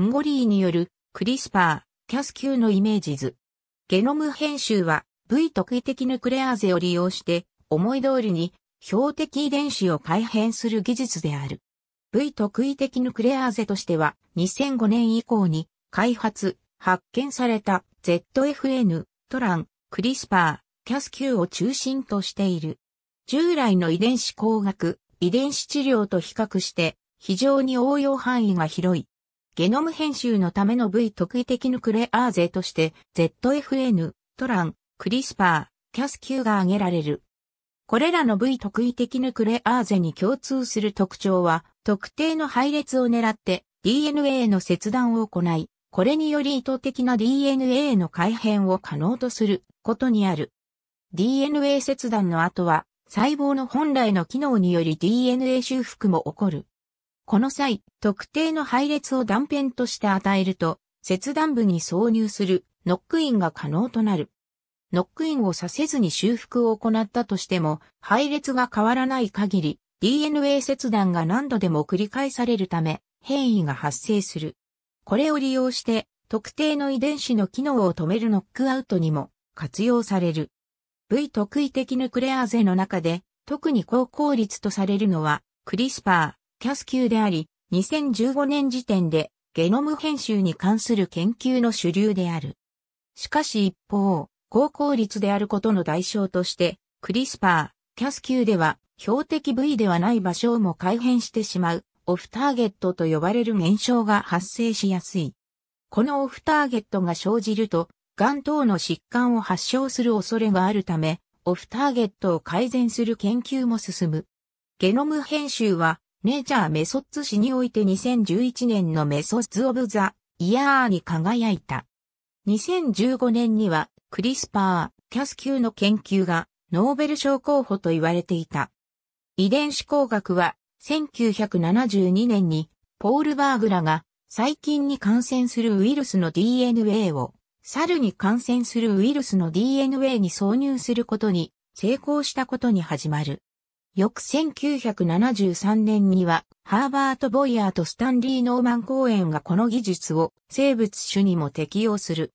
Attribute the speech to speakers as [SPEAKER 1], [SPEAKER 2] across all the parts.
[SPEAKER 1] ンゴリーによるクリスパー、キャス q のイメージ図。ゲノム編集は V 特異的ヌクレアーゼを利用して思い通りに標的遺伝子を改変する技術である。V 特異的ヌクレアーゼとしては2005年以降に開発、発見された ZFN、トラン、クリスパー、キャス q を中心としている。従来の遺伝子工学、遺伝子治療と比較して非常に応用範囲が広い。ゲノム編集のための V 特異的ヌクレアーゼとして ZFN、トラン、クリスパー、キャス Q が挙げられる。これらの V 特異的ヌクレアーゼに共通する特徴は、特定の配列を狙って DNA の切断を行い、これにより意図的な DNA の改変を可能とすることにある。DNA 切断の後は、細胞の本来の機能により DNA 修復も起こる。この際、特定の配列を断片として与えると、切断部に挿入するノックインが可能となる。ノックインをさせずに修復を行ったとしても、配列が変わらない限り、DNA 切断が何度でも繰り返されるため、変異が発生する。これを利用して、特定の遺伝子の機能を止めるノックアウトにも活用される。V 特異的ヌクレアーゼの中で、特に高効率とされるのは、クリスパー、キャス級であり、2015年時点でゲノム編集に関する研究の主流である。しかし一方、高効率であることの代償として、クリスパー、キャス級では標的部位ではない場所も改変してしまう、オフターゲットと呼ばれる現象が発生しやすい。このオフターゲットが生じると、癌等の疾患を発症する恐れがあるため、オフターゲットを改善する研究も進む。ゲノム編集はメジャーメソッツ誌において2011年のメソッツ・オブ・ザ・イヤーに輝いた。2015年にはクリスパー、キャス級の研究がノーベル賞候補と言われていた。遺伝子工学は1972年にポール・バーグラが細菌に感染するウイルスの DNA を猿に感染するウイルスの DNA に挿入することに成功したことに始まる。翌1973年には、ハーバート・ボイヤーとスタンリー・ノーマン公園がこの技術を生物種にも適用する。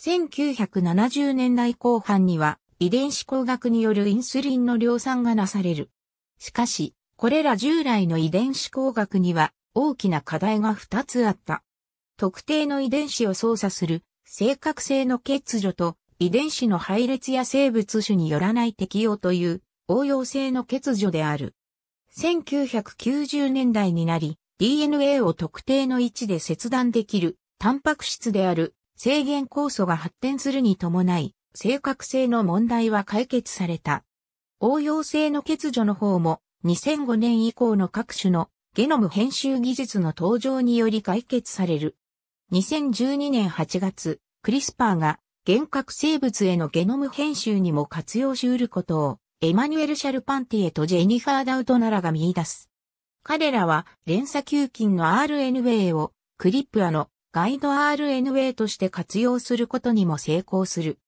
[SPEAKER 1] 1970年代後半には、遺伝子工学によるインスリンの量産がなされる。しかし、これら従来の遺伝子工学には大きな課題が2つあった。特定の遺伝子を操作する正確性の欠如と遺伝子の配列や生物種によらない適用という応用性の欠如である。1990年代になり、DNA を特定の位置で切断できる、タンパク質である制限酵素が発展するに伴い、正確性の問題は解決された。応用性の欠如の方も2005年以降の各種のゲノム編集技術の登場により解決される。2012年8月、クリスパーが幻覚生物へのゲノム編集にも活用し得ることをエマニュエル・シャルパンティエとジェニファー・ダウトならが見出す。彼らは連鎖球菌の RNA をクリップアのガイド RNA として活用することにも成功する。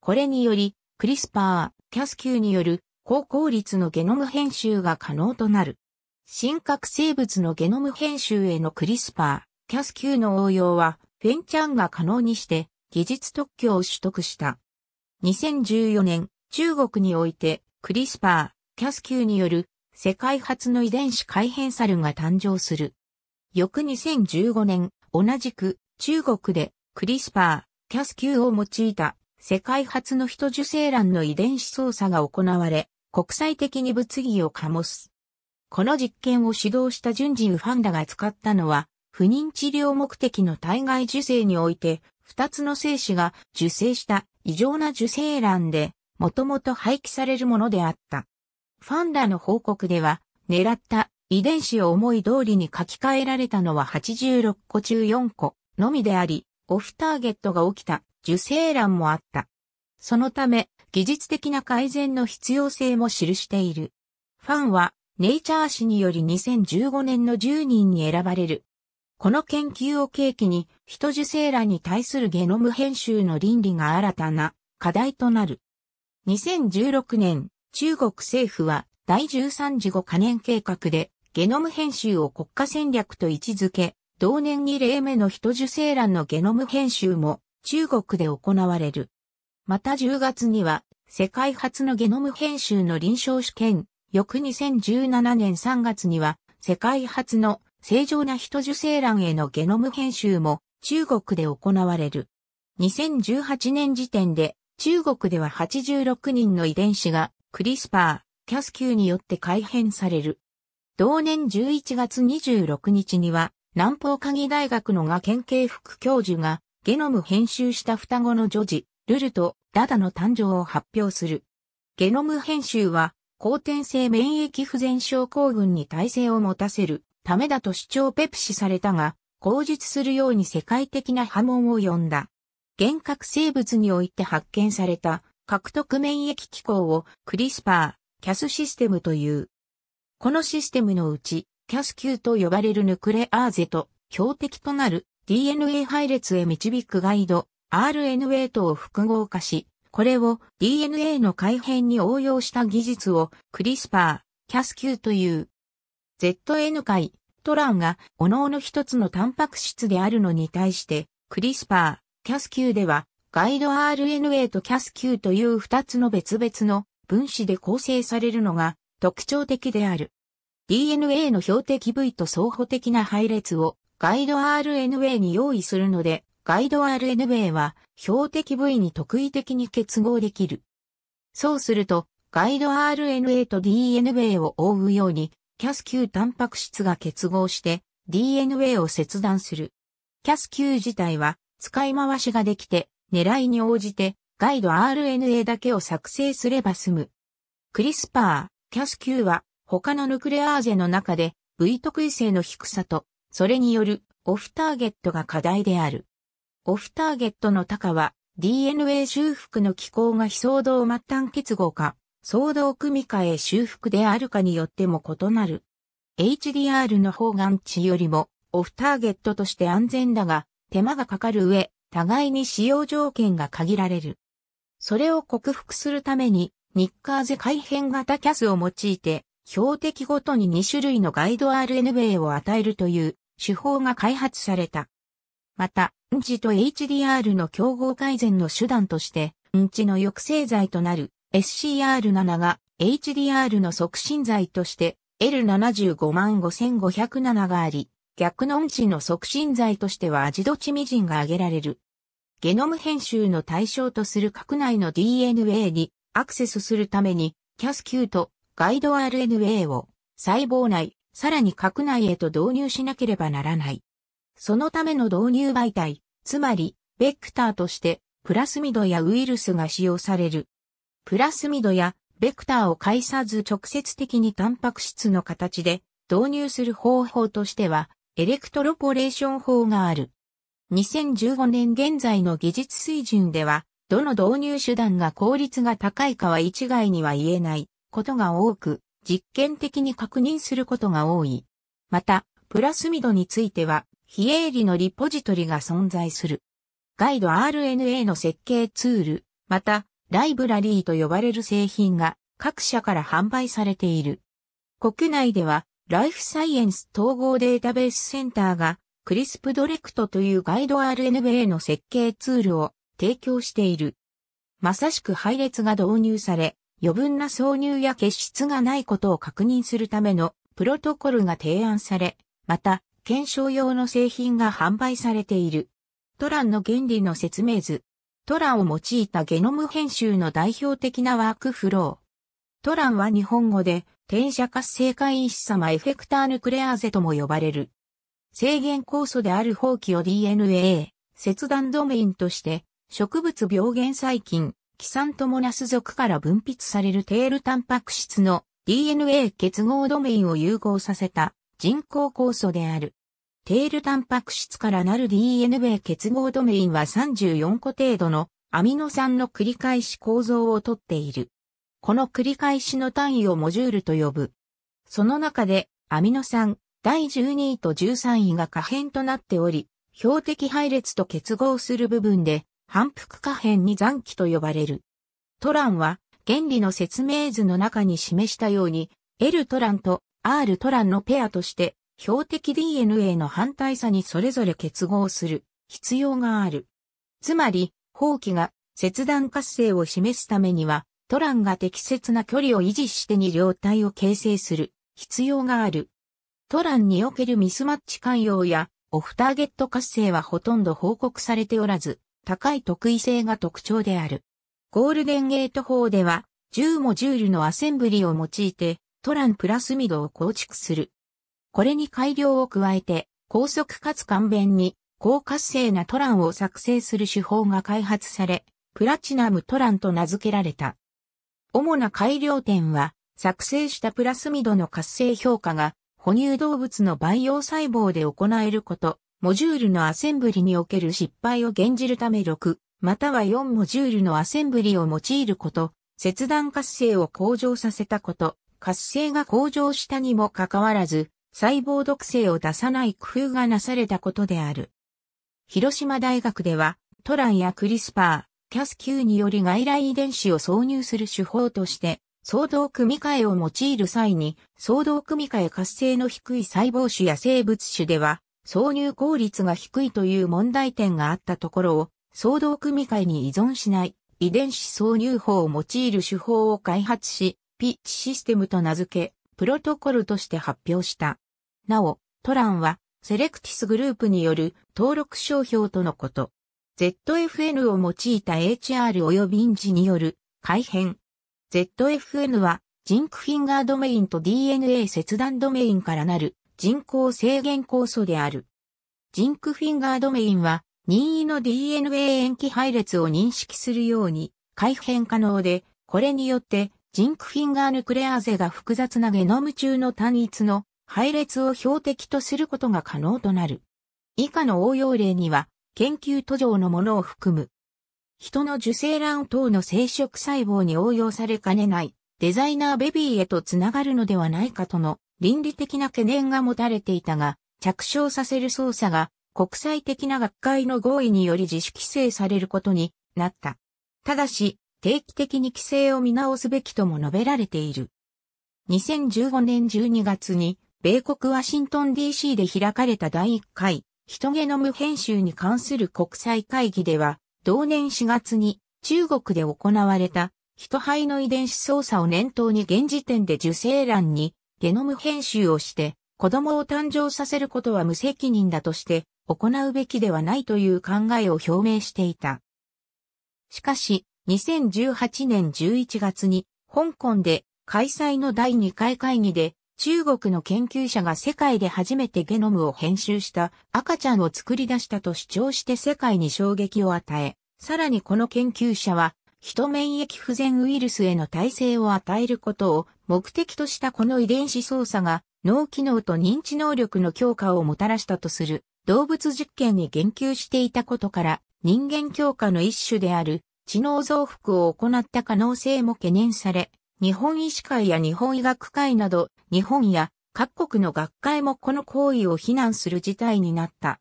[SPEAKER 1] これにより、クリスパー、キャスーによる高効率のゲノム編集が可能となる。新核生物のゲノム編集へのクリスパー、キャスーの応用は、フェンチャンが可能にして、技術特許を取得した。2014年、中国において、クリスパー、キャスーによる世界初の遺伝子改変猿が誕生する。翌2015年、同じく中国でクリスパー、キャスーを用いた世界初の人受精卵の遺伝子操作が行われ、国際的に物議を醸す。この実験を指導した順次ファンダが使ったのは、不妊治療目的の体外受精において、二つの精子が受精した異常な受精卵でもともと廃棄されるものであった。ファンらの報告では、狙った遺伝子を思い通りに書き換えられたのは86個中4個のみであり、オフターゲットが起きた受精卵もあった。そのため、技術的な改善の必要性も記している。ファンは、ネイチャー誌により2015年の10人に選ばれる。この研究を契機に、人受精卵に対するゲノム編集の倫理が新たな課題となる。2016年、中国政府は第13次5カ年計画でゲノム編集を国家戦略と位置づけ、同年2例目の人受精卵のゲノム編集も中国で行われる。また10月には世界初のゲノム編集の臨床試験、翌2017年3月には世界初の正常な人受精卵へのゲノム編集も中国で行われる。2018年時点で中国では86人の遺伝子がクリスパー、キャスーによって改変される。同年11月26日には南方科技大学のが県警副教授がゲノム編集した双子の女児、ルルとダダの誕生を発表する。ゲノム編集は後天性免疫不全症候群に耐性を持たせるためだと主張ペプシされたが、口述するように世界的な波紋を呼んだ。幻覚生物において発見された獲得免疫機構をクリスパー、キャスシステムという。このシステムのうち、キャス級と呼ばれるヌクレアーゼと標的となる DNA 配列へ導くガイド RNA とを複合化し、これを DNA の改変に応用した技術をクリスパー、キャス級という。ZN 界、トランが各々一つのタンパク質であるのに対して、クリスパー、キャス Q では、ガイド RNA とキャス Q という二つの別々の分子で構成されるのが特徴的である。DNA の標的部位と相補的な配列をガイド RNA に用意するので、ガイド RNA は標的部位に特異的に結合できる。そうすると、ガイド RNA と DNA を覆うように、キャス9タンパク質が結合して DNA を切断する。キャス9自体は使い回しができて、狙いに応じて、ガイド RNA だけを作成すれば済む。クリスパー、キャス q は、他のヌクレアーゼの中で、V 特異性の低さと、それによるオフターゲットが課題である。オフターゲットの高は DNA 修復の機構が非相動末端結合か、相動組み換え修復であるかによっても異なる。HDR の方眼値よりもオフターゲットとして安全だが、手間がかかる上、互いに使用条件が限られる。それを克服するために、ニッカーゼ改変型キャスを用いて、標的ごとに2種類のガイド RN a を与えるという手法が開発された。また、うんちと HDR の競合改善の手段として、うんちの抑制剤となる SCR7 が HDR の促進剤として L755507 があり、逆の音痴の促進剤としてはアジドチミジンが挙げられる。ゲノム編集の対象とする核内の DNA にアクセスするために、c a s ーとガイド RNA を細胞内、さらに核内へと導入しなければならない。そのための導入媒体、つまり、ベクターとして、プラスミドやウイルスが使用される。プラスミドやベクターを介さず直接的にタンパク質の形で導入する方法としては、エレクトロポレーション法がある。2015年現在の技術水準では、どの導入手段が効率が高いかは一概には言えないことが多く、実験的に確認することが多い。また、プラスミドについては、非営利のリポジトリが存在する。ガイド RNA の設計ツール、また、ライブラリーと呼ばれる製品が各社から販売されている。国内では、ライフサイエンス統合データベースセンターが、クリスプドレクトというガイド RNA の設計ツールを提供している。まさしく配列が導入され、余分な挿入や欠失がないことを確認するためのプロトコルが提案され、また、検証用の製品が販売されている。トランの原理の説明図。トランを用いたゲノム編集の代表的なワークフロー。トランは日本語で転写活性化因子様エフェクターヌクレアーゼとも呼ばれる。制限酵素である放棄を DNA、切断ドメインとして、植物病原細菌、キサントモナス属から分泌されるテールタンパク質の DNA 結合ドメインを融合させた人工酵素である。テールタンパク質からなる DNA 結合ドメインは34個程度のアミノ酸の繰り返し構造をとっている。この繰り返しの単位をモジュールと呼ぶ。その中で、アミノ酸、第12位と13位が可変となっており、標的配列と結合する部分で、反復可変に残機と呼ばれる。トランは、原理の説明図の中に示したように、L トランと R トランのペアとして、標的 DNA の反対差にそれぞれ結合する必要がある。つまり、放棄が切断活性を示すためには、トランが適切な距離を維持してに両体を形成する必要がある。トランにおけるミスマッチ関与やオフターゲット活性はほとんど報告されておらず、高い特異性が特徴である。ゴールデンゲート法では、10モジュールのアセンブリを用いて、トランプラスミドを構築する。これに改良を加えて、高速かつ簡便に、高活性なトランを作成する手法が開発され、プラチナムトランと名付けられた。主な改良点は、作成したプラスミドの活性評価が、哺乳動物の培養細胞で行えること、モジュールのアセンブリにおける失敗を減じるため6、または4モジュールのアセンブリを用いること、切断活性を向上させたこと、活性が向上したにもかかわらず、細胞毒性を出さない工夫がなされたことである。広島大学では、トランやクリスパー、キャス Q により外来遺伝子を挿入する手法として、相動組み換えを用いる際に、相動組み換え活性の低い細胞種や生物種では、挿入効率が低いという問題点があったところを、相動組み換えに依存しない遺伝子挿入法を用いる手法を開発し、ピッチシステムと名付け、プロトコルとして発表した。なお、トランは、セレクティスグループによる登録商標とのこと。ZFN を用いた HR 及びインジによる改変。ZFN はジンクフィンガードメインと DNA 切断ドメインからなる人工制限酵素である。ジンクフィンガードメインは任意の DNA 塩基配列を認識するように改変可能で、これによってジンクフィンガーヌクレアーゼが複雑なゲノム中の単一の配列を標的とすることが可能となる。以下の応用例には、研究途上のものを含む。人の受精卵等の生殖細胞に応用されかねないデザイナーベビーへとつながるのではないかとの倫理的な懸念が持たれていたが、着床させる操作が国際的な学会の合意により自主規制されることになった。ただし、定期的に規制を見直すべきとも述べられている。2015年12月に、米国ワシントン DC で開かれた第1回人ゲノム編集に関する国際会議では、同年4月に中国で行われた人肺の遺伝子操作を念頭に現時点で受精卵にゲノム編集をして子供を誕生させることは無責任だとして行うべきではないという考えを表明していた。しかし、2018年11月に香港で開催の第2回会議で中国の研究者が世界で初めてゲノムを編集した赤ちゃんを作り出したと主張して世界に衝撃を与え、さらにこの研究者は、人免疫不全ウイルスへの耐性を与えることを目的としたこの遺伝子操作が脳機能と認知能力の強化をもたらしたとする動物実験に言及していたことから人間強化の一種である知能増幅を行った可能性も懸念され、日本医師会や日本医学会など、日本や各国の学会もこの行為を非難する事態になった。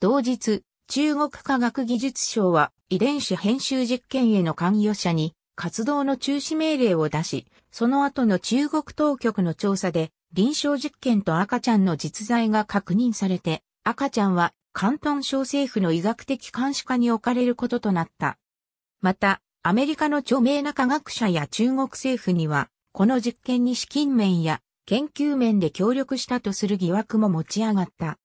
[SPEAKER 1] 同日、中国科学技術省は遺伝子編集実験への関与者に活動の中止命令を出し、その後の中国当局の調査で臨床実験と赤ちゃんの実在が確認されて、赤ちゃんは関東省政府の医学的監視下に置かれることとなった。また、アメリカの著名な科学者や中国政府には、この実験に資金面や研究面で協力したとする疑惑も持ち上がった。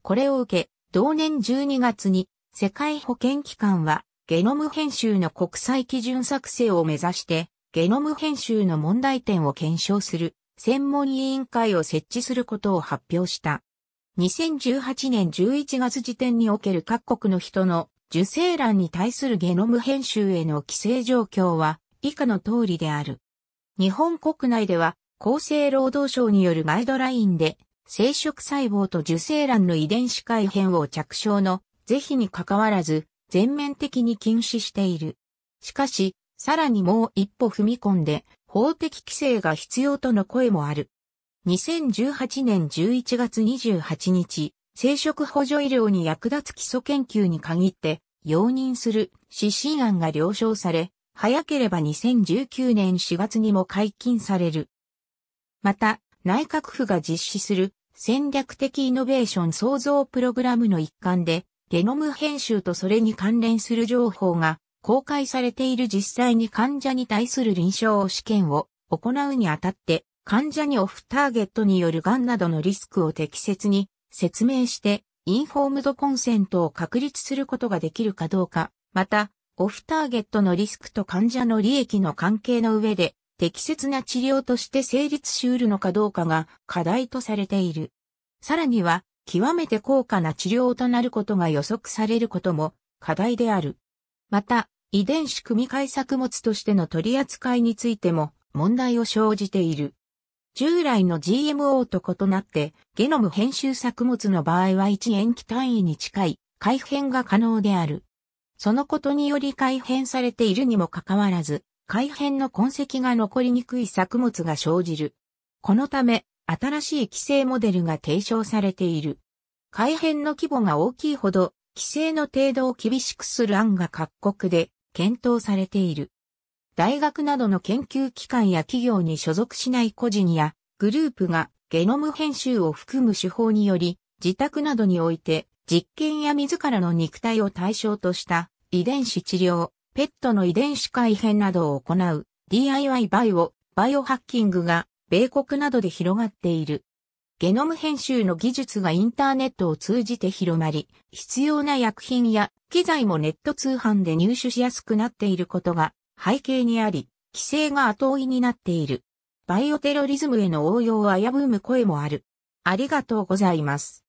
[SPEAKER 1] これを受け、同年12月に世界保健機関はゲノム編集の国際基準作成を目指してゲノム編集の問題点を検証する専門委員会を設置することを発表した。2018年11月時点における各国の人の受精卵に対するゲノム編集への規制状況は以下の通りである。日本国内では厚生労働省によるガイドラインで生殖細胞と受精卵の遺伝子改変を着床の是非に関わらず全面的に禁止している。しかし、さらにもう一歩踏み込んで法的規制が必要との声もある。2018年11月28日、生殖補助医療に役立つ基礎研究に限って、容認する指針案が了承され、早ければ2019年4月にも解禁される。また、内閣府が実施する戦略的イノベーション創造プログラムの一環で、ゲノム編集とそれに関連する情報が公開されている実際に患者に対する臨床試験を行うにあたって、患者にオフターゲットによる癌などのリスクを適切に説明して、インフォームドコンセントを確立することができるかどうか、また、オフターゲットのリスクと患者の利益の関係の上で、適切な治療として成立し得るのかどうかが課題とされている。さらには、極めて高価な治療となることが予測されることも課題である。また、遺伝子組み換え作物としての取り扱いについても問題を生じている。従来の GMO と異なって、ゲノム編集作物の場合は1塩基単位に近い改変が可能である。そのことにより改変されているにもかかわらず、改変の痕跡が残りにくい作物が生じる。このため、新しい規制モデルが提唱されている。改変の規模が大きいほど、規制の程度を厳しくする案が各国で検討されている。大学などの研究機関や企業に所属しない個人やグループがゲノム編集を含む手法により自宅などにおいて実験や自らの肉体を対象とした遺伝子治療、ペットの遺伝子改変などを行う DIY バイオ、バイオハッキングが米国などで広がっている。ゲノム編集の技術がインターネットを通じて広まり、必要な薬品や機材もネット通販で入手しやすくなっていることが背景にあり、規制が後追いになっている。バイオテロリズムへの応用を危ぶむ声もある。ありがとうございます。